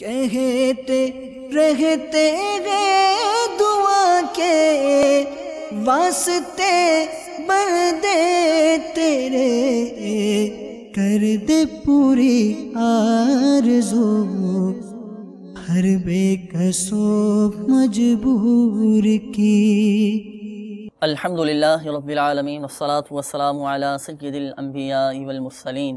कहते रहते गए दुआ के वास्ते बंदे तेरे कर दे पूरी आरज़ू हर बेकसो मजबूर की अल्हम्दुलिल्लाह रब्बिल आलमीन वस्सलातु वस्सलामु अला सय्यिदिल अंबिया वल मुरसलीन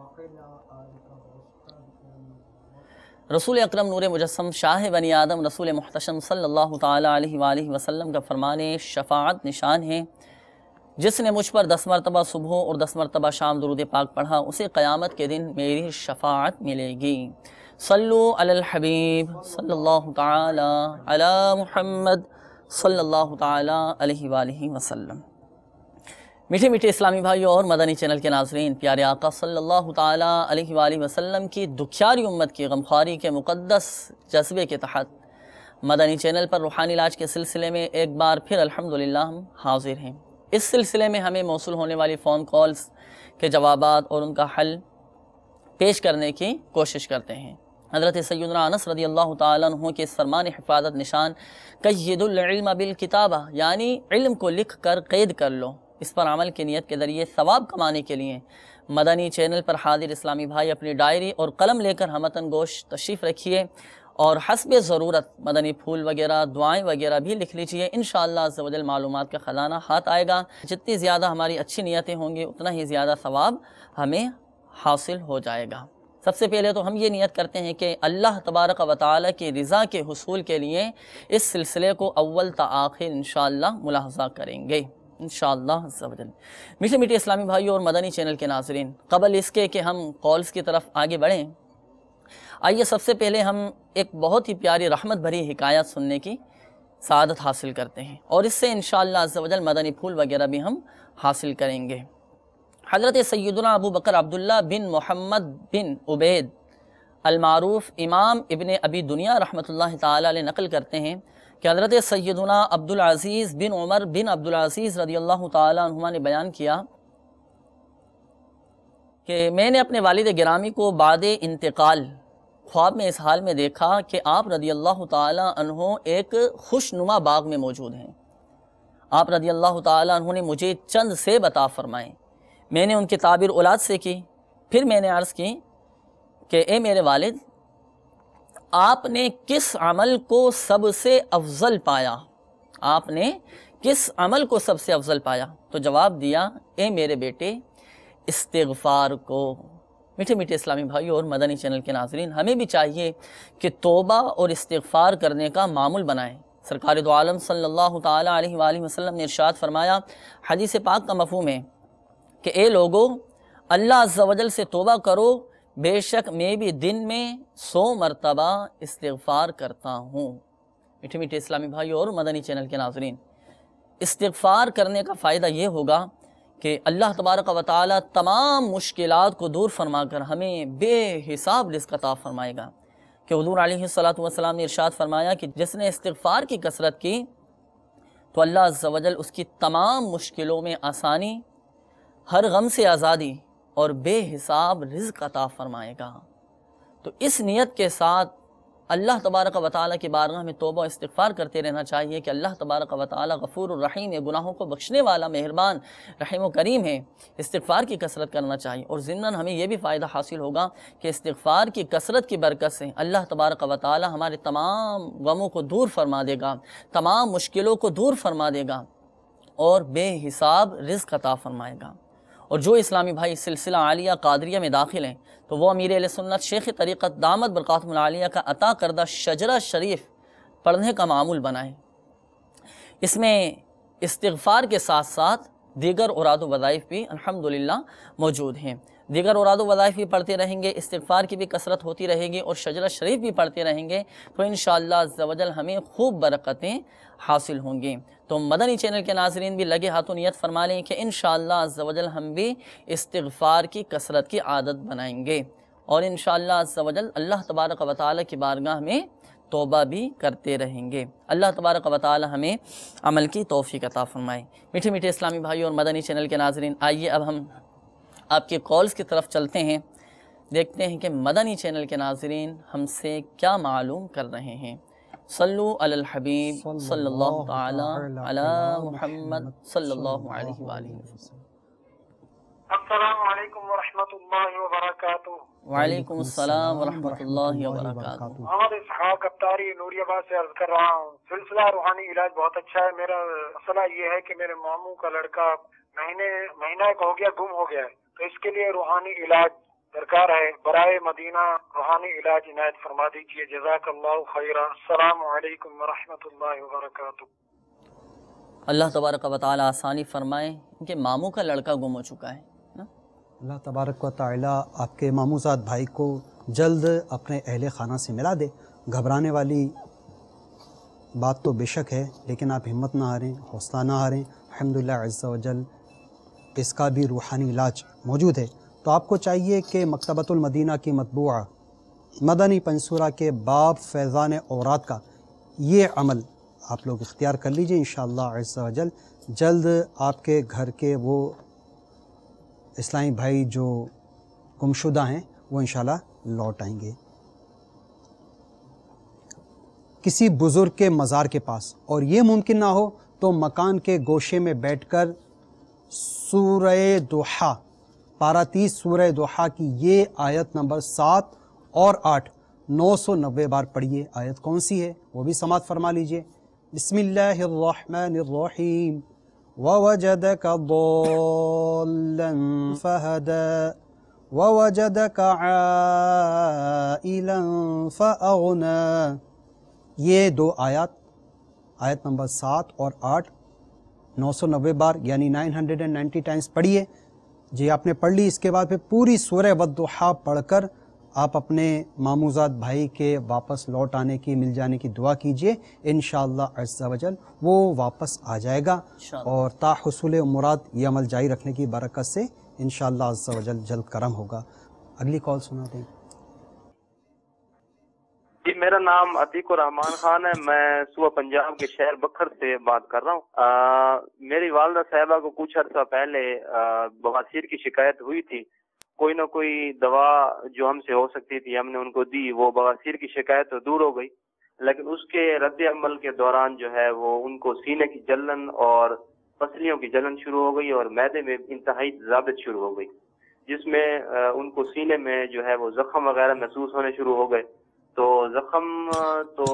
रसूल अकरम नूर मुजस्म शाह बनी आदम रसूल महतशम सल्लल्लाहु अलैहि का फ़रमान शफात निशान है जिसने मुझ पर दस मरतबा सुबह और दस मरतबा शाम दरुद पाक पढ़ा उसे क़यामत के दिन मेरी शफात मिलेगी सल्लु अल हबीब सल्लल्लाहु ताला अला मीठे मीठे इस्लामी भाई और मदनी चैनल के नाजरीन प्यारे आका सल्लल्लाहु अलैहि वसल्लम की दुखियारी उम्मत की गमखारी के मुक़दस जज्बे के तहत मदनी चैनल पर रूहानी इलाज के सिलसिले में एक बार फिर अल्हम्दुलिल्लाह हम हाजिर हैं इस सिलसिले में हमें मौसू होने वाली फ़ोन कॉल्स के जवाब और उनका हल पेश करने की कोशिश करते हैं हज़रत सैदना अनस रदी अल्लाह तहों के सरमान हिफाजत निशान कयदुल्म बिल किताबा यानी इल्म को लिख कर क़ैद कर लो इस पर अमल की नीयत के ज़रिए सवाब कमाने के लिए मदनी चैनल पर हाजिर इस्लामी भाई अपनी डायरी और कलम लेकर हमतन गोश तशरीफ़ रखिए और हसब ज़रूरत मदनी फूल वगैरह दुआएं वगैरह भी लिख लीजिए इन शजल मालूम का ख़जाना हाथ आएगा जितनी ज़्यादा हमारी अच्छी नीयतें होंगी उतना ही ज़्यादा सवाब हमें हासिल हो जाएगा सबसे पहले तो हम ये नियत करते हैं कि अल्लाह तबारक व ताल की रज़ा के हसूल के लिए इस सिलसिले को अव्वल त आखिर इन मुलाजा करेंगे इन शजल मीठे मीठे इस्लामी भाइयों और मदनी चैनल के नाजरन कबल इसके कि हम कॉल्स की तरफ आगे बढ़ें आइए सबसे पहले हम एक बहुत ही प्यारी रहमत भरी हिकायत सुनने की सादत हासिल करते हैं और इससे इन शजल मदनी फूल वगैरह भी हम हासिल करेंगे हज़रत सैदना अबू बकर अब्दुल्ला बिन मोहम्मद बिन उबैद अलमारूफ़ इमाम इबन अबी दुनिया रहमत ला तकल करते हैं कि हज़रत अब्दुल अजीज़ बिन उमर बिन अजीज़ रदी अल्लाह तुमा ने बयान किया कि मैंने अपने वालद ग्रामी को बाद इंतकाल ख्वाब में इस हाल में देखा कि आप रदी अल्लाह तहो एक खुशनुमा बाग में मौजूद हैं आप रदी अल्लाह तहु ने मुझे चंद से बता फरमाए मैंने उनकी ताबिर औलाद से की फिर मैंने अर्ज़ की कि ए मेरे वालद आपने किस अमल को सबसे अफजल पाया आपने किस अमल को सबसे अफजल पाया तो जवाब दिया ए मेरे बेटे इस्तगफार को मीठे मीठे इस्लामी भाई और मदनी चैनल के नाजरीन हमें भी चाहिए कि तोबा और इस्तगफार करने का मामूल बनाएं सरकार दो आलम सल्लल्लाहु अलैहि वसल्लम ने इरशाद फरमाया हदीस पाक का मफहम है कि ए लोगो अल्लाह वजल से तोबा करो बेशक मैं भी दिन में सौ मरतबा इस्तफ़ार करता हूँ मीठे मीठे इस्लामी भाई और मदनी चैनल के नाजरीन इस्तफ़ार करने का फ़ायदा ये होगा कि अल्लाह तबारक व ताली तमाम मुश्किल को दूर फरमा कर हमें बेहिसाब रिस्कता फरमाएगा कि हजूर वसलाम ने इरशाद फरमाया कि जिसने इस्तफ़ार की कसरत की तो अल्लाह वजल उसकी तमाम मुश्किलों में आसानी हर गम से आज़ादी और बेहिसाब रिज़ अता फरमाएगा तो इस नियत के साथ अल्लाह तबारक व ताली की बारगाह में तोबा इस्तफ़ार करते रहना चाहिए कि अल्लाह तबारक व ताली गफ़ूर रहीम या गुनाहों को बख्शने वाला मेहरबान रहीम करीम है इस्तफ़ार की कसरत करना चाहिए और ज़िमन हमें यह भी फ़ायदा हासिल होगा कि इस्तफ़ार की कसरत की बरकत से अल्लाह तबारक व हमारे तमाम गमों को दूर फरमा देगा तमाम मुश्किलों को दूर फरमा देगा और बेहिसाब रिज्क अता फरमाएगा और जो इस्लामी भाई सिलसिला आलिया कादरिया में दाखिल हैं तो वो अमीर सुन्नत शेख तरीक़त दामद आलिया का अता करदा शजरा शरीफ पढ़ने का मामूल बनाए इसमें इस्तफ़ार के साथ साथ दीगर उराद वज़ाइफ भी अलहमदिल्ला मौजूद हैं दीगर उराद वज़ाइफ भी पढ़ते रहेंगे इस्तफ़ार की भी कसरत होती रहेगी और शजरा शरीफ भी पढ़ते रहेंगे तो इन शवजल हमें खूब बरकतें हासिल होंगी तो मदनी चैनल के नाजरन भी लगे हाथों नियत फरमा लें कि इन शजल हम भी इस्तफ़ार की कसरत की आदत बनाएंगे और इन शजल अल्लाह तबारक वाली की बारगाह में तोबा भी करते रहेंगे अल्लाह तबारक वाल हमें अमल की तोफ़ी कता फरमाए मीठे मीठे इस्लामी भाई और मदनी चैनल के नाजरन आइए अब हम आपके कॉल्स की तरफ चलते हैं देखते हैं कि मदनी चैनल के नाजरन हमसे क्या मालूम कर रहे हैं नूरियाबाद से अर्ज कर रहा हूँ सिलसिला रूहानी इलाज बहुत अच्छा है मेरा मसला ये है कि मेरे मामू का लड़का महीने महीना एक हो गया गुम हो गया है तो इसके लिए रूहानी इलाज दरकार है बरए मदीना रूहानी इलाज इनायत फरमा दीजिए जजाकल्ला खैरा अल्लाह तबारक व ताली आसानी फरमाए इनके मामू का लड़का गुम हो चुका है अल्लाह तबारक व ताली आपके मामूजाद भाई को जल्द अपने अहल खाना से मिला दे घबराने वाली बात तो बेशक है लेकिन आप हिम्मत ना हारें हौसला ना हारें अहमदिल्लाजल इसका भी रूहानी इलाज मौजूद है तो आपको चाहिए कि मकतबतुलमदीना की मतबू मदनी पंसूरा के बाब फैज़ान औरत का ये अमल आप लोग इख्तियार कर लीजिए इन शजल जल्द आपके घर के वो इस्लामी भाई जो गुमशुदा हैं वो इन लौट आएंगे किसी बुज़ुर्ग के मज़ार के पास और ये मुमकिन ना हो तो मकान के गोशे में बैठकर सूर दोहा पारा तीस सूर्य दोहा की ये आयत नंबर सात और आठ नौ सौ नब्बे बार पढ़िए आयत कौन सी है वो भी समात फरमा लीजिए बसमीम वजद का वजद ये दो आयत आयत नंबर सात और आठ नौ सौ नब्बे बार यानी nine hundred and ninety times पढ़िए जी आपने पढ़ ली इसके बाद फिर पूरी सूर्य पढ़ पढ़कर आप अपने मामूजात भाई के वापस लौट आने की मिल जाने की दुआ कीजिए इन शजल वो वापस आ जाएगा और ताहसूल मुराद ये अमल जारी रखने की बरकत से इन शजल जल्द करम होगा अगली कॉल सुना दें जी मेरा नाम अतीक रहमान खान है मैं सुबह पंजाब के शहर बखर से बात कर रहा हूँ मेरी वालदा साहबा को कुछ अर्सा पहले बवासीर की शिकायत हुई थी कोई ना कोई दवा जो हमसे हो सकती थी हमने उनको दी वो बवासीर की शिकायत तो दूर हो गई लेकिन उसके रद्द अमल के दौरान जो है वो उनको सीने की जलन और पसलियों की जलन शुरू हो गई और मैदे में इंतहाई जबत शुरू हो गई जिसमें उनको सीने में जो है वो जख्म वगैरह महसूस होने शुरू हो गए तो जख्म तो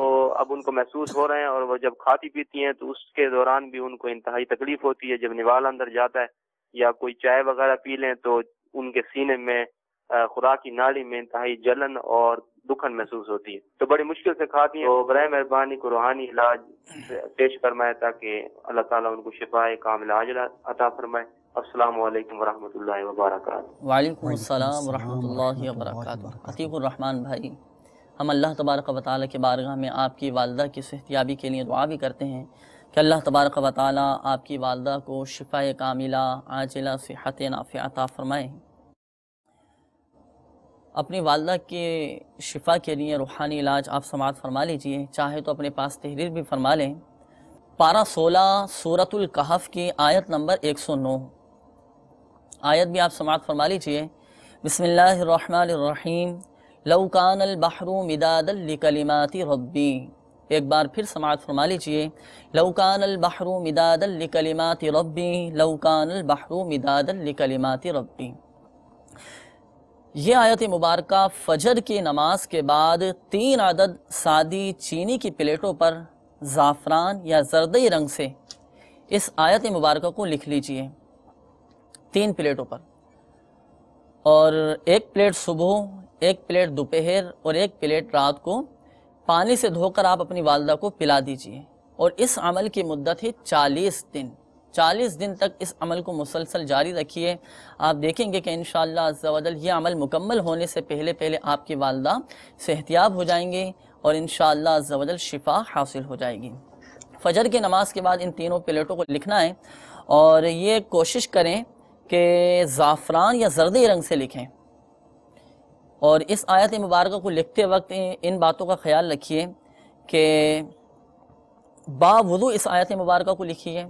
अब उनको महसूस हो रहे हैं और वो जब खाती पीती हैं तो उसके दौरान भी उनको इंतहाई तकलीफ होती है जब निवाल अंदर जाता है या कोई चाय वगैरह पी लें तो उनके सीने में खुराक की नाली में इंतहाई जलन और दुखन महसूस होती है तो बड़ी मुश्किल से खाती है तो बर मेहरबानी को रूहानी इलाज पेश फरमाए ताकि अल्लाह ताला उनको शिफाए काम इलाज अता फरमाए अस्सलाम वालेकुम वरहमतुल्लाहि वबरकातुहू वालेकुम अस्सलाम रहमतुल्लाहि रहमान भाई हम अल्लाह तबारक व ताली के बारगाह में आपकी वालदा की सेहतियाबी के लिए दुआ भी करते हैं कि अल्लाह तबारक व ताली आपकी वालदा को शिफा कामिला आजिला सेहत नाफ़ाता फ़रमाए अपनी वालदा के शिफा के लिए रूहानी इलाज आप समात फरमा लीजिए चाहे तो अपने पास तहरीर भी फरमा लें पारा सोलह सूरतुल्कहफ़ की आयत नंबर एक सौ नौ आयत भी आप समात फरमा लीजिए बसमीम लौकान अलबहरू मिदादलिकलिमाती रब्बी एक बार फिर समात फरमा लीजिए लौकान अलबहरू मिदादलिकलिमाती रब्बी लौकान अलबहरू मिदादलिकलिमाती रब्बी ये आयत मुबारक फजर की नमाज के बाद तीन आदद सादी चीनी की प्लेटों पर ज़ाफ़रान या जरदई रंग से इस आयत मुबारक को लिख लीजिए तीन प्लेटों पर और एक प्लेट सुबह एक प्लेट दोपहर और एक प्लेट रात को पानी से धोकर आप अपनी वालदा को पिला दीजिए और इस अमल की मुद्दत है चालीस दिन चालीस दिन तक इस अमल को मुसलसल जारी रखिए आप देखेंगे कि इन शजल ये अमल मुकम्मल होने से पहले पहले आपकी वालदा सेहतियाब हो जाएंगे और इन शजल शिफा हासिल हो जाएगी फजर की नमाज के बाद इन तीनों प्लेटों को लिखना है और ये कोशिश करें कि ज़ाफ़रान या ज़रदी रंग से लिखें और इस आयत मुबारक को लिखते वक्त इन बातों का ख्याल रखिए कि बावजू इस आयत मुबारक को लिखिए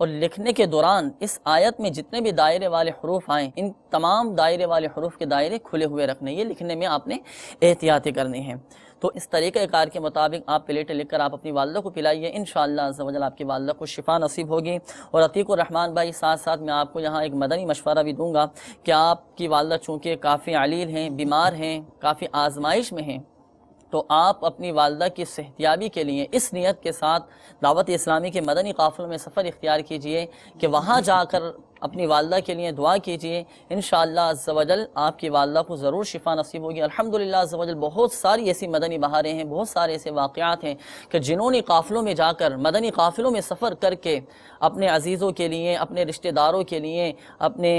और लिखने के दौरान इस आयत में जितने भी दायरे वाले हरूफ आएँ इन तमाम दायरे वाले हरूफ के दायरे खुले हुए रखने ये लिखने में आपने एहतियाती करनी है तो इस तरीक़ार के मुताबिक आप प्लेटें लेकर आप अपनी वालदा को पिलाइए इन शजल आपकी वालदा को शिफा नसीब होगी और अतीक रहमान भाई साथ साथ मैं आपको यहाँ एक मदनी मशवरा भी दूँगा कि आपकी वालदा चूँकि काफ़ी अलील हैं बीमार हैं काफ़ी आजमाइश में हैं तो आप अपनी वालदा की सेहतियाबी के लिए इस नीयत के साथ दावत इस्लामी के मदनी काफ़िलों में सफ़र इख्तियार कीजिए कि वहाँ जाकर अपनी वालदा के लिए दुआ कीजिए इन शजल आपकी वालदा को ज़रूर शिफा नसीब होगी अलहमदिल्ला जवजल बहुत सारी ऐसी मदनी बहारें हैं बहुत सारे ऐसे वाक़ात हैं कि जिन्होंने काफ़िलों में जाकर मदनी काफ़िलों में सफ़र करके अपने अजीज़ों के लिए अपने रिश्तेदारों के लिए अपने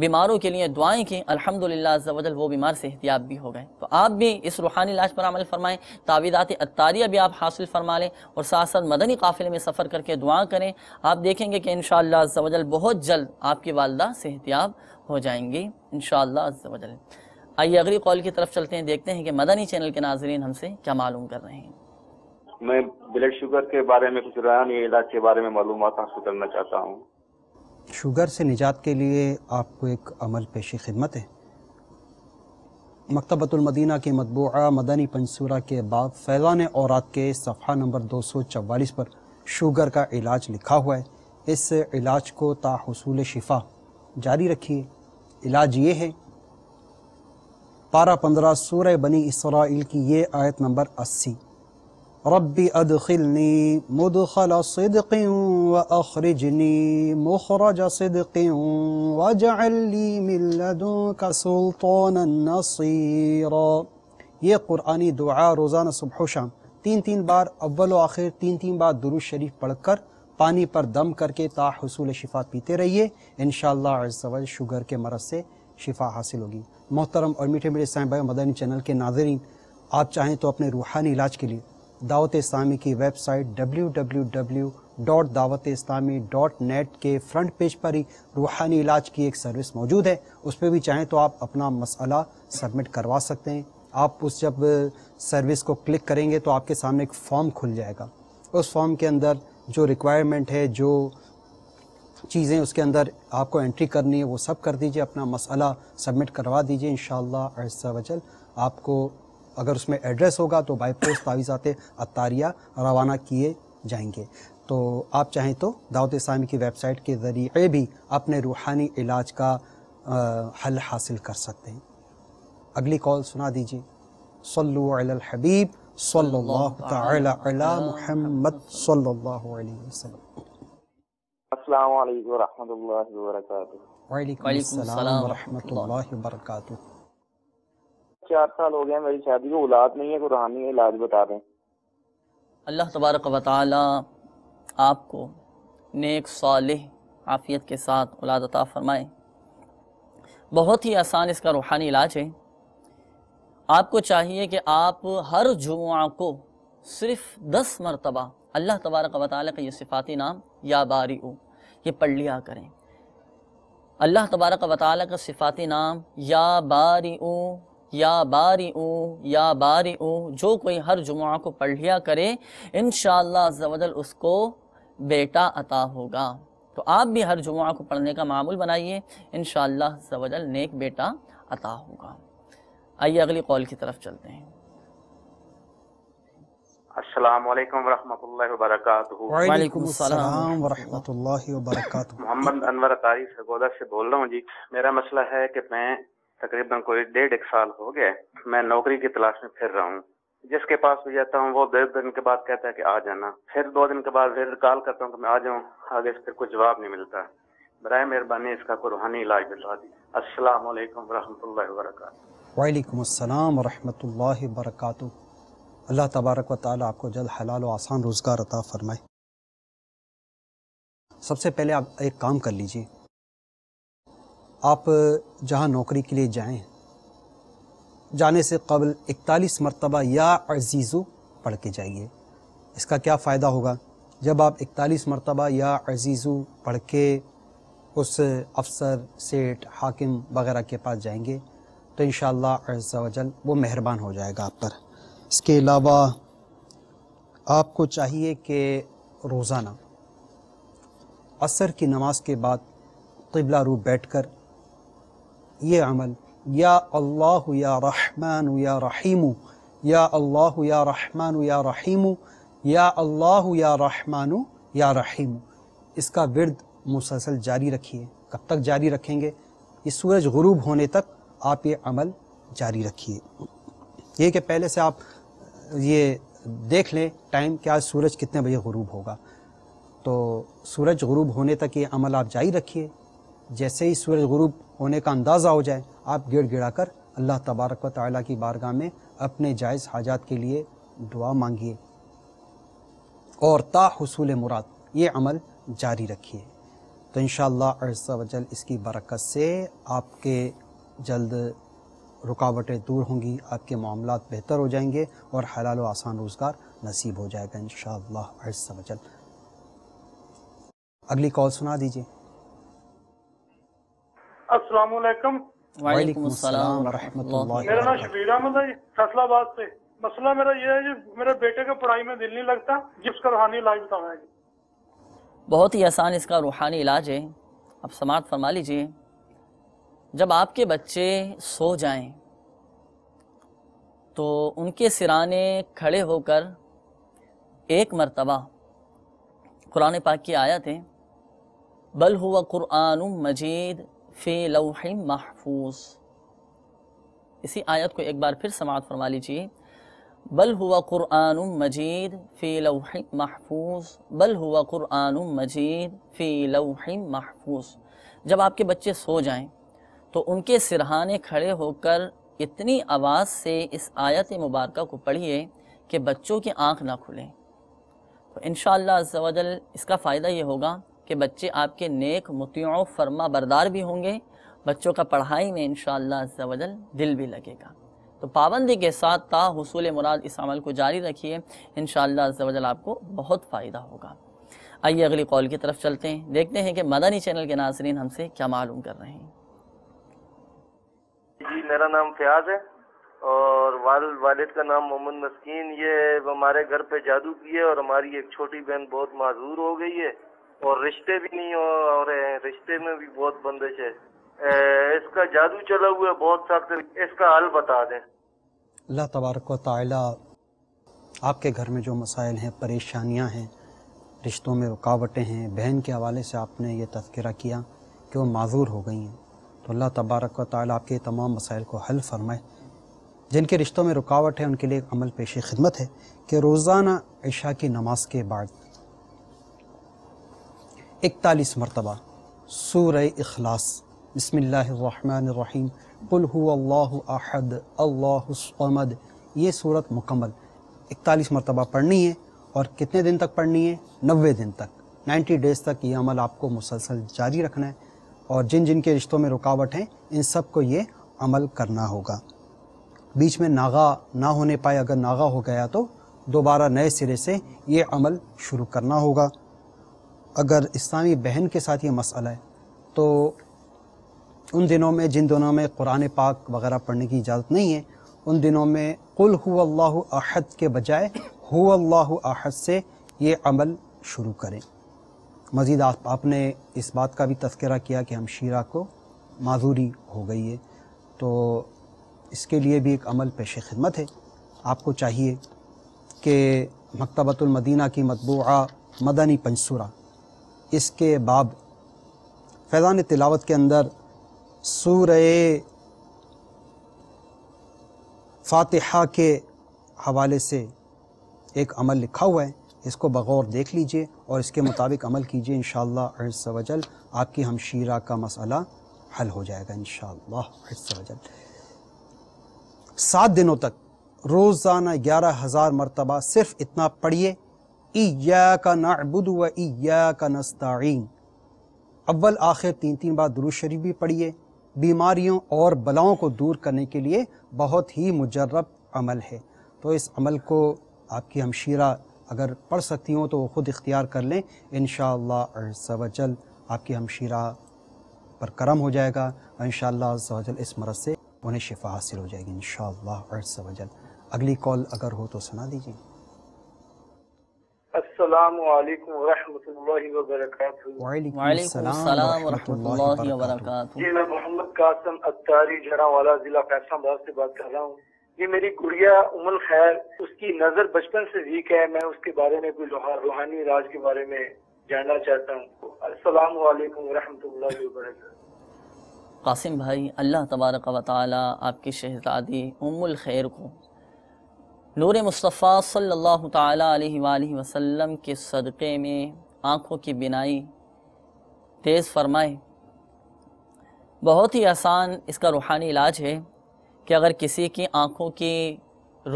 बीमारों के लिए दुआएं की अल्हम्दुलिल्लाह वो बीमार सेहतियाब भी हो गए तो आप भी इस रूहानी इलाज पर अमल फरमाएं तावीदात अतारिया भी आप हासिल फरमा लें और साथ साथ मदनी काफ़िले में सफ़र करके दुआ करें आप देखेंगे कि इन शजल बहुत जल्द आपकी वालदा सेहतियाब हो जाएंगी इन शजल आइए अगली कॉल की तरफ चलते हैं देखते हैं कि मदनी चैनल के नाजरीन हमसे क्या मालूम कर रहे हैं मैं ब्लड शुगर के बारे में कुछ नहीं इलाज के बारे में मालूम हासिल करना चाहता हूँ शुगर से निजात के लिए आपको एक अमल पेश खिदमत है मकतबतुलमदीना के मतबूा मदनी पंसूरा के बाद फैज़ान औरत के सफ़ा नंबर दो सौ चवालीस पर शुगर का इलाज लिखा हुआ है इस इलाज को ताहसूल शिफा जारी रखिए इलाज ये है पारा पंद्रह सूर बनी इसराइल की ये आयत नंबर अस्सी रब्बी अदखिलनी मुदखल सिदक़ी व अखरजनी मुखरज सिदक़ी व जल्ली मिल्लदों का सुल्तान ये कुरानी दुआ रोज़ाना सुबह शाम तीन तीन बार अव्वल आखिर तीन तीन बार दुरुज शरीफ पढ़कर पानी पर दम करके ता हसूल शिफा पीते रहिए इन शवल शुगर के मरद से शिफा हासिल होगी मोहतरम और मीठे मीठे साई भाई मदनी चैनल के नाजरीन आप चाहें तो अपने रूहानी इलाज के लिए दावत इस्लामी की वेबसाइट www.dawatislami.net के फ्रंट पेज पर ही रूहानी इलाज की एक सर्विस मौजूद है उस पर भी चाहें तो आप अपना मसला सबमिट करवा सकते हैं आप उस जब सर्विस को क्लिक करेंगे तो आपके सामने एक फॉर्म खुल जाएगा उस फॉर्म के अंदर जो रिक्वायरमेंट है जो चीज़ें उसके अंदर आपको एंट्री करनी है वो सब कर दीजिए अपना मसला सबमिट करवा दीजिए इन शाला आपको अगर उसमें एड्रेस होगा तो बाई पोस्ट तावीज़ात अतारिया रवाना किए जाएंगे तो आप चाहें तो दावत इस्लामी की वेबसाइट के ज़रिए भी अपने रूहानी इलाज का आ, हल हासिल कर सकते हैं अगली कॉल सुना दीजिए सल्लु हबीब सल्लल्लाहु ताला अला मुहम्मद सल्लल्लाहु अलैहि वसल्लम अस्सलाम वालेकुम व रहमतुल्लाहि व बरकातहू वालेकुम सलाम व रहमतुल्लाहि व बरकातहू चार साल हो गए मेरी शादी को औलाद नहीं है कुरानी इलाज बता दें अल्लाह तबारक वाली आपको नेक सालह आफियत के साथ औलाद अता फरमाए बहुत ही आसान इसका रूहानी इलाज है आपको चाहिए कि आप हर जुमा को सिर्फ दस मरतबा अल्लाह तबारक वाली का ये सिफाती नाम या बारी ये पढ़ लिया करें अल्लाह तबारक वाली का सिफाती नाम या बारी या बारी ओ या बारी ओ जो कोई हर जुमा को पढ़ लिया करे इन शजल उसको बेटा अता होगा तो आप भी हर जुमा को पढ़ने का मामूल बनाइए इन शजल नेक बेटा अता होगा आइए अगली कॉल की तरफ चलते हैं अस्सलाम वालेकुम रहमतुल्लाहि व मोहम्मद अनवर तारीफ से बोल रहा हूँ जी मेरा मसला है कि मैं तकरीबन कोई डेढ़ एक साल हो गया मैं नौकरी की तलाश में फिर रहा हूँ जिसके पास भी जाता हूँ वो दो दिन के बाद कहता है कि आ जाना फिर दो दिन के बाद फिर कॉल करता हूँ कि मैं आ जाऊँ आगे से फिर कुछ जवाब नहीं मिलता बर मेहरबानी इसका कुरहानी इलाज दिलवा दी असलम वरहमल वरक वालेकुम अस्सलाम वरहमल वर्क अल्लाह तबारक व ताली आपको जल्द हलाल और आसान रोज़गार अता फ़रमाए सबसे पहले आप एक काम कर लीजिए आप जहाँ नौकरी के लिए जाएं जाने से कबल इकतालीस मरतबा या अजीज़ो पढ़ के जाइए इसका क्या फ़ायदा होगा जब आप इकतालीस मरतबा या अजीज़ो पढ़ के उस अफसर सेठ हाकिम वगैरह के पास जाएंगे तो इन शजल वो मेहरबान हो जाएगा आप पर इसके अलावा आपको चाहिए कि रोज़ाना असर की नमाज के बाद तबला रू बैठ कर ये अमल या अल्लाह या रहमान या रहीम या अल्लाह या रहमान या रहीम या अल्लाह या रहमान या रहीम इसका विरद मुसलसल जारी रखिए कब तक जारी रखेंगे ये सूरज गरूब होने तक आप ये अमल जारी रखिए ये कि पहले से आप ये देख लें टाइम कि आज सूरज कितने बजे गरूब होगा तो सूरज गरूब होने तक ये अमल आप जारी रखिए जैसे ही सूरज गुरूब होने का अंदाज़ा हो जाए आप गिड़ गिड़ा कर अल्लाह तबारक व ताली की बारगाह में अपने जायज़ हाजात के लिए दुआ मांगिए और तासूल मुराद ये अमल जारी रखिए तो इन वजल इसकी बरकत से आपके जल्द रुकावटें दूर होंगी आपके मामला बेहतर हो जाएंगे और हलाल व आसान रोज़गार नसीब हो जाएगा इन शजल अगली कॉल सुना दीजिए अस्सलाम वालेकुम वालेकुम अस्सलाम रहमतुल्लाह मेरा नाम शबीर अहमद है फैसलाबाद से मसला मेरा ये है जी मेरे बेटे को पढ़ाई में दिल नहीं लगता जिस का रूहानी इलाज बताना है बहुत ही आसान इसका रूहानी इलाज है आप समाप्त फरमा लीजिए जब आपके बच्चे सो जाएं तो उनके सिराने खड़े होकर एक मरतबा कुरान पाक की आयत है बल हुआ कुरान मजीद फ़े लोह महफूज इसी आयत को एक बार फिर समाप्त फरमा लीजिए बल हुआ क़ुरआन मजीद फ़ी लौह महफूज बल हुआ कुरआन मजीद फ़ी लौह महफूज जब आपके बच्चे सो जाएं तो उनके सिरहाने खड़े होकर इतनी आवाज़ से इस आयत मुबारक को पढ़िए कि बच्चों की आँख ना खुलें तो इन शजल इसका फ़ायदा ये होगा कि बच्चे आपके नेक मुतियों फर्मा बरदार भी होंगे बच्चों का पढ़ाई में इन शजल दिल भी लगेगा तो पाबंदी के साथ ता हसूल मुराद इस अमल को जारी रखिए इन शजल आपको बहुत फ़ायदा होगा आइए अगली कॉल की तरफ चलते हैं देखते हैं कि मदनी चैनल के नाजरीन हमसे क्या मालूम कर रहे हैं जी मेरा नाम फयाज है और वाल वालिद का नाम मोहम्मद मस्किन ये हमारे घर पे जादू किए और हमारी एक छोटी बहन बहुत माजूर हो गई है और रिश्ते भी नहीं हो रहे हैं रिश्ते में भी बहुत बंदिश है इसका जादू चला हुआ है बहुत साथ इसका हल बता दें अल्लाह तबारक ताला आपके घर में जो मसाइल हैं परेशानियां हैं रिश्तों में रुकावटें हैं बहन के हवाले से आपने ये तस्करा किया कि वो माजूर हो गई हैं तो अल्लाह तबारक व आपके तमाम मसाइल को हल फरमाए जिनके रिश्तों में रुकावट है उनके लिए एक अमल पेशे खिदमत है कि रोज़ाना इशा की नमाज के बाद इकतालीस मरतबा सूर अखलास बसमीम अल्लाहद अल्लाहमद ये सूरत मुकम्मल इकतालीस मरतबा पढ़नी है और कितने दिन तक पढ़नी है नबे दिन तक नाइन्टी डेज़ तक ये अमल आपको मुसलसल जारी रखना है और जिन जिन के रिश्तों में रुकावट हैं इन सब को ये अमल करना होगा बीच में नागा ना होने पाए अगर नागा हो गया तो दोबारा नए सिरे से ये अमल शुरू करना होगा अगर इस्लामी बहन के साथ ये मसला है तो उन दिनों में जिन दिनों में कुरान पाक वगैरह पढ़ने की इजाज़त नहीं है उन दिनों में कुल हुल्लाह अहद के बजाय हुल्लाह अहद से ये अमल शुरू करें मज़ीद आप, आपने इस बात का भी तस्करा किया कि हम शीरा को माजूरी हो गई है तो इसके लिए भी एक अमल पेश खिदमत है आपको चाहिए कि मकतबतुलमदीना की मतबूआ मदनी पंसूरा इसके बाद फैज़ान तिलावत के अंदर सूर फातिहा के हवाले से एक अमल लिखा हुआ है इसको बगौर देख लीजिए और इसके मुताबिक अमल कीजिए इन शजल आपकी हमशीरा का मसला हल हो जाएगा इन शजल सात दिनों तक रोज़ाना ग्यारह हज़ार मरतबा सिर्फ़ इतना पढ़िए ईया का व ईया का अव्वल आखिर तीन तीन बार दुरुज शरीफ भी पढ़िए बीमारियों और बलाओं को दूर करने के लिए बहुत ही मुजरब अमल है तो इस अमल को आपकी हमशीरा अगर पढ़ सकती हों तो वो ख़ुद इख्तियार कर लें इन शजल आपकी हमशीरा पर करम हो जाएगा इन शजल इस मरद से उन्हें शिफा हासिल हो जाएगी इन शजल अगली कॉल अगर हो तो सुना दीजिए वालेकुम रहमतुल्लाहि व जी मैं मोहम्मद कासम अतारी जरावाला जिला फैसलाबाद से बात कर रहा हूँ ये मेरी गुड़िया उमल खैर उसकी नज़र बचपन से वीक है मैं उसके बारे में कोई रूहानी राज के बारे में जानना चाहता हूँ अस्सलाम कासिम भाई अल्लाह तबारक व आपकी शहजादी उमुल खैर को नूर मुस्तफ़ा सल्लल्लाहु अलैहि वसल्लम के सदक़े में आँखों की बिनाई तेज़ फरमाए बहुत ही आसान इसका रूहानी इलाज है कि अगर किसी की आँखों की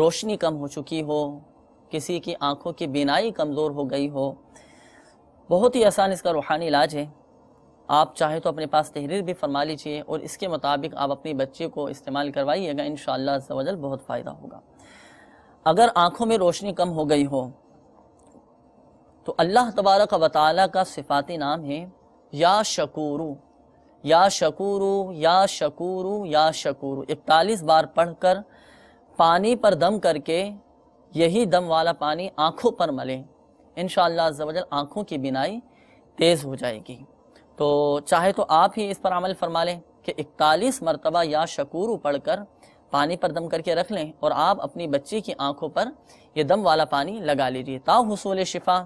रोशनी कम हो चुकी हो किसी की आँखों की बिनाई कमज़ोर हो गई हो बहुत ही आसान इसका रूहानी इलाज है आप चाहे तो अपने पास तहरीर भी फरमा लीजिए और इसके मुताबिक आप अपनी बच्चे को इस्तेमाल करवाइएगा इन शाला बहुत फ़ायदा होगा अगर आँखों में रोशनी कम हो गई हो तो अल्लाह तबारक व का सिफाती नाम है या शकूरू या शकूरू या शकूरू या शकूरू इकतालीस बार पढ़कर पानी पर दम करके यही दम वाला पानी आँखों पर मले इन शजल आँखों की बिनाई तेज़ हो जाएगी तो चाहे तो आप ही इस पर अमल फरमा लें कि इकतालीस मरतबा या शकूरू पढ़कर पानी पर दम करके रख लें और आप अपनी बच्ची की आंखों पर यह दम वाला पानी लगा लीजिए ताहसूल शिफा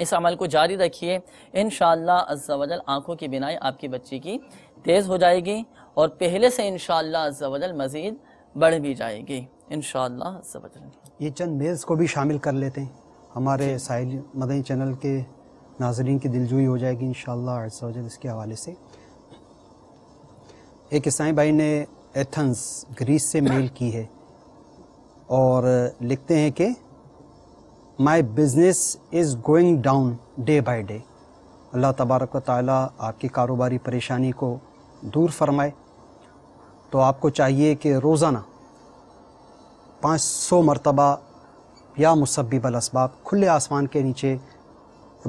इस अमल को जारी रखिए इन शजल आँखों की बिनाई आपकी बच्ची की तेज़ हो जाएगी और पहले से इन शजल मज़ीद बढ़ भी जाएगी इन ये चंद मेल्स को भी शामिल कर लेते हैं हमारे साहिल मदनी चैनल के नाजरन की दिलजोई हो जाएगी इन शजल इसके हवाले से एक ईसाई भाई ने एथंस ग्रीस से मेल की है और लिखते हैं कि my business is going down day by day Allah तबारक व ताली आपकी कारोबारी परेशानी को दूर फरमाए तो आपको चाहिए कि रोज़ाना पाँच सौ मरतबा या मुसब्बिबल इसबाब खुले आसमान के नीचे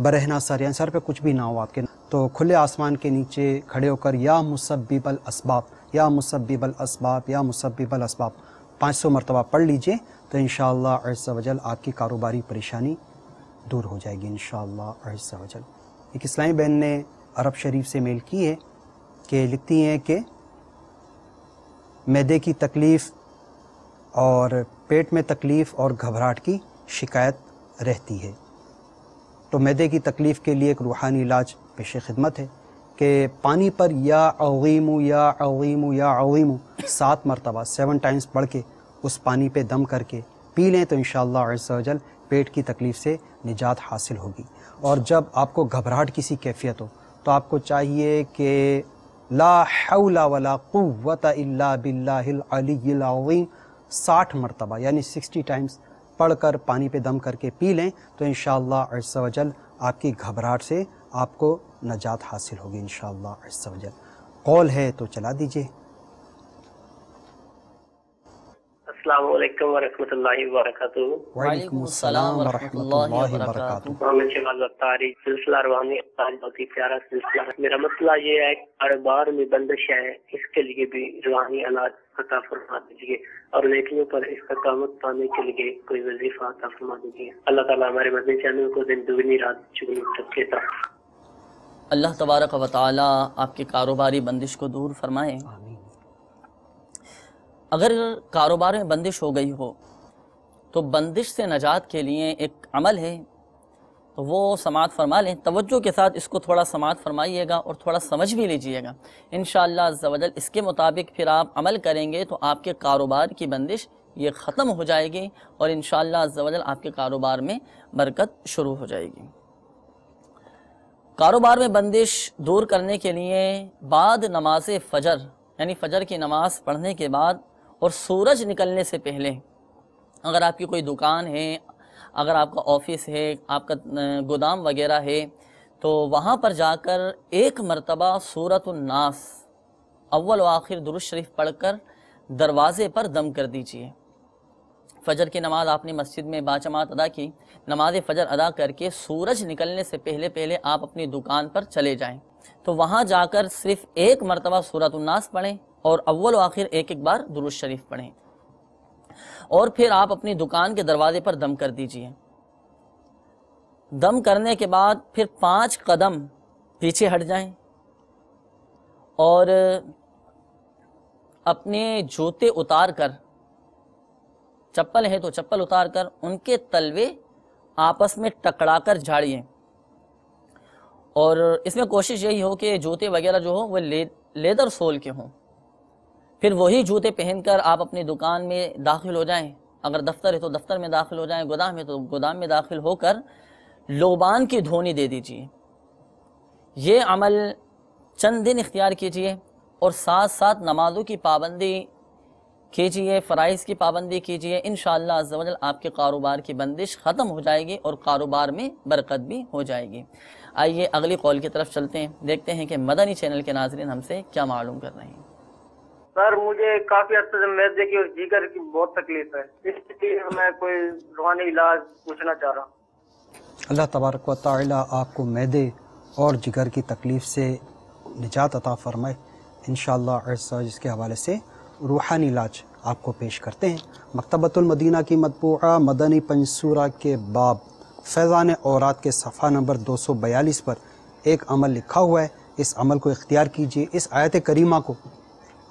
बरहना सर या सर पे कुछ भी ना हो आपके तो खुले आसमान के नीचे खड़े होकर या मुसब्बिबल इसबाब या मुसब्बिबल इसबाब या मुसब्बिबल इसबाब पाँच सौ मरतबा पढ़ लीजिए तो इन शजल आपकी कारोबारी परेशानी दूर हो जाएगी इन शजल एक इस्लामी बहन ने अरब शरीफ से मेल की है कि लिखती हैं कि मैदे की तकलीफ़ और पेट में तकलीफ़ और घबराहट की शिकायत रहती है तो मैदे की तकलीफ़ के लिए एक रूहानी इलाज पेश खिदमत है कि पानी पर या अवीम या अवीम या अवीम सात मरतबा सेवन टाइम्स पढ़ के उस पानी पे दम करके पी लें तो इन शजल पेट की तकलीफ़ से निजात हासिल होगी और जब आपको घबराहट किसी कैफियत हो तो आपको चाहिए कि ला हौला साठ मरतबा यानी सिक्सटी टाइम्स पढ़ कर पानी पे दम करके पी लें तो इन शजल आपकी घबराहट से आपको नजात हासिल होगी इन शाह कॉल है तो चला दीजिए असलकम वरहमतुल्लाहि सिलसिला है मेरा मसला मतलब ये है में बंदिश है इसके लिए भी अनाज अता फरमा दीजिए और पर इसका कामत पाने के लिए कोई वजीफा अता फरमा दीजिए अल्लाह ताला हमारे मदनी चैनल को दिन दुगनी रात चुगनी अल्लाह तबारक वाली आपके कारोबारी बंदिश को दूर फरमाए अगर कारोबार में बंदिश हो गई हो तो बंदिश से नजात के लिए एक अमल है तो वो समात फरमा लें तवज्जो के साथ इसको थोड़ा समात फरमाइएगा और थोड़ा समझ भी लीजिएगा इन शजल इसके मुताबिक फिर आप अमल करेंगे तो आपके कारोबार की बंदिश ये ख़त्म हो जाएगी और इन शजल आपके कारोबार में बरकत शुरू हो जाएगी कारोबार में बंदिश दूर करने के लिए बाद नमाज फ़जर यानी फ़जर की नमाज़ पढ़ने के बाद और सूरज निकलने से पहले अगर आपकी कोई दुकान है अगर आपका ऑफिस है आपका गोदाम वगैरह है तो वहाँ पर जाकर एक मरतबा सूरत नास अव्वल आखिर दुरुस्त शरीफ पढ़कर दरवाज़े पर दम कर दीजिए फ़जर की नमाज़ आपने मस्जिद में बाजमात अदा की नमाज फ़जर अदा करके सूरज निकलने से पहले पहले आप अपनी दुकान पर चले जाएं तो वहाँ जाकर सिर्फ़ एक मरतबा सूरत उन्नास पढ़ें और अव्वल आखिर एक एक बार दुरुज शरीफ पढ़ें और फिर आप अपनी दुकान के दरवाजे पर दम कर दीजिए दम करने के बाद फिर पांच कदम पीछे हट जाएं और अपने जूते उतार कर चप्पल है तो चप्पल उतार कर उनके तलवे आपस में टकरा कर झाड़िए और इसमें कोशिश यही हो कि जूते वगैरह जो हो वह ले, लेदर सोल के हों फिर वही जूते पहनकर आप अपनी दुकान में दाखिल हो जाएं अगर दफ्तर है तो दफ्तर में दाखिल हो जाएं गोदाम है तो गोदाम में दाखिल होकर लोबान की धोनी दे दीजिए ये अमल चंद दिन इख्तियार कीजिए और साथ साथ नमाजों की पाबंदी कीजिए फ़राइज़ की पाबंदी कीजिए इन शजल आपके कारोबार की बंदिश ख़त्म हो जाएगी और कारोबार में बरकत भी हो जाएगी आइए अगली कॉल की तरफ चलते हैं देखते हैं कि मदनी चैनल के नाजरन हमसे क्या मालूम कर रहे हैं सर मुझे काफी हद तक मैद देखी और जीकर की बहुत तकलीफ है इसलिए मैं कोई रूहानी इलाज पूछना चाह रहा हूँ अल्लाह तबारक व आपको मैदे और जिगर की तकलीफ़ से निजात अता फरमाए इन जिसके हवाले से रूहानी इलाज आपको पेश करते हैं मकतबतुलमदीना की मतबूा मदनी पंसूरा के बाब फैज़ान औरत के सफ़ा नंबर 242 पर एक अमल लिखा हुआ है इस अमल को इख्तियार कीजिए इस आयत करीमा को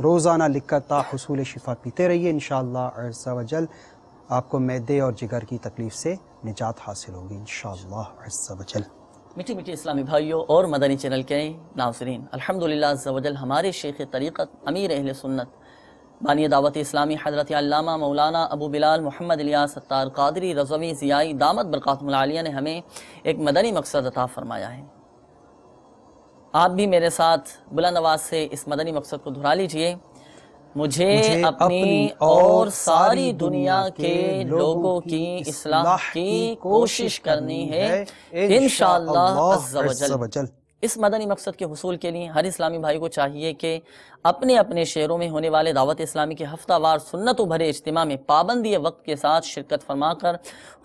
रोज़ाना लिख कर ताहसूल शिफा पीते रहिए इन वजल आपको मैदे और जिगर की तकलीफ़ से निजात हासिल होगी इन वजल मीठी मीठी इस्लामी भाइयों और मदनी चैनल के नाजरीन अलहमदिल्लाजल हमारे शेख तरीक़त अमीर अहल सुन्नत बानी दावत इस्लामी हजरत अल्लामा मौलाना अबू बिलाल मोहम्मद इलियास सत्तार कादरी रजवी ज़ियाई दामद बरक़ातमलिया ने हमें एक मदनी मकसद अता फ़रमाया है आप भी मेरे साथ बुला नवाज से इस मदनी मकसद को दोहरा लीजिए मुझे, मुझे अपनी, अपनी और सारी दुनिया के लोगों की इस्लाह की कोशिश करनी है इन इस मदनी मकसद के हसूल के लिए हर इस्लामी भाई को चाहिए कि अपने अपने शहरों में होने वाले दावत इस्लामी के हफ्तावार सुन्नतों भरे इज्तम में पाबंदी वक्त के साथ शिरकत फरमा कर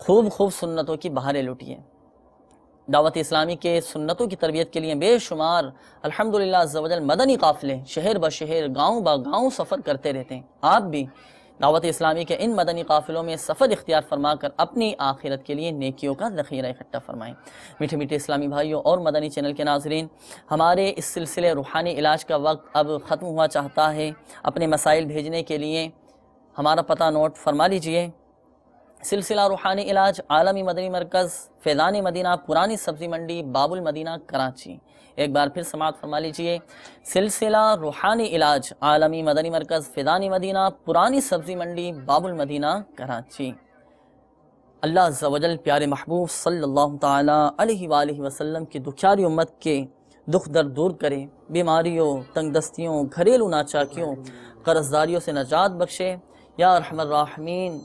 खूब खूब सुन्नतों की बहारें लुटिए दावत इस्लामी के सुन्नतों की तरबियत के लिए बेशुमार अल्हम्दुलिल्लाह मदनी काफ़िले शहर ब शहर गाँव ब गाँव सफ़र करते रहते हैं आप भी दावत इस्लामी के इन मदनी काफ़िलों में सफ़र इख्तियार फरमा कर अपनी आखिरत के लिए नेकियों का ज़ख़ीरा इकट्ठा फरमाएँ मीठे मीठे इस्लामी भाइयों और मदनी चैनल के नाजरीन हमारे इस सिलसिले रूहानी इलाज का वक्त अब ख़त्म हुआ चाहता है अपने मसाइल भेजने के लिए हमारा पता नोट फरमा लीजिए सिलसिला रूहानी इलाज आलमी मदनी मरकज़ फैज़ान मदीना पुरानी सब्ज़ी मंडी बाबुल मदीना कराची एक बार फिर समाप्त फरमा लीजिए सिलसिला रूहानी इलाज आलमी मदनी मरकज़ फैज़ान मदीना पुरानी सब्ज़ी मंडी बाबुल मदीना कराची अल्लाह जवजल प्यारे महबूब सल्लल्लाहु अलैहि वसल्लम की दुखियारी उम्मत के दुख दर्द दूर करें बीमारियों तंग दस्तियों घरेलू नाचाकियों कर्जदारियों से नजात बख्शे या रहमीन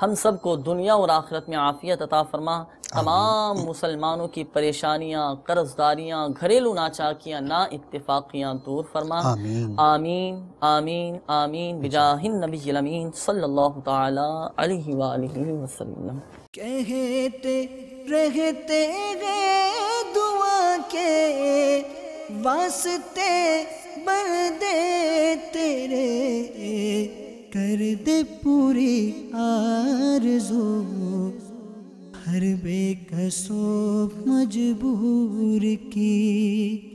हम सब को दुनिया और आखिरत में आफियत अता फरमा तमाम मुसलमानों की परेशानियाँ कर्जदारियाँ घरेलू नाचाकियाँ ना इतफाक़ियाँ दूर फरमा आमीन आमीन आमीन बिजाहिन नबी अमीन सल्लल्लाहु ताला अलैहि वसल्लम कहते रहते हैं दुआ के वास्ते बर्दे तेरे कर दे पूरी आरज़ू हर बेकसो मजबूर की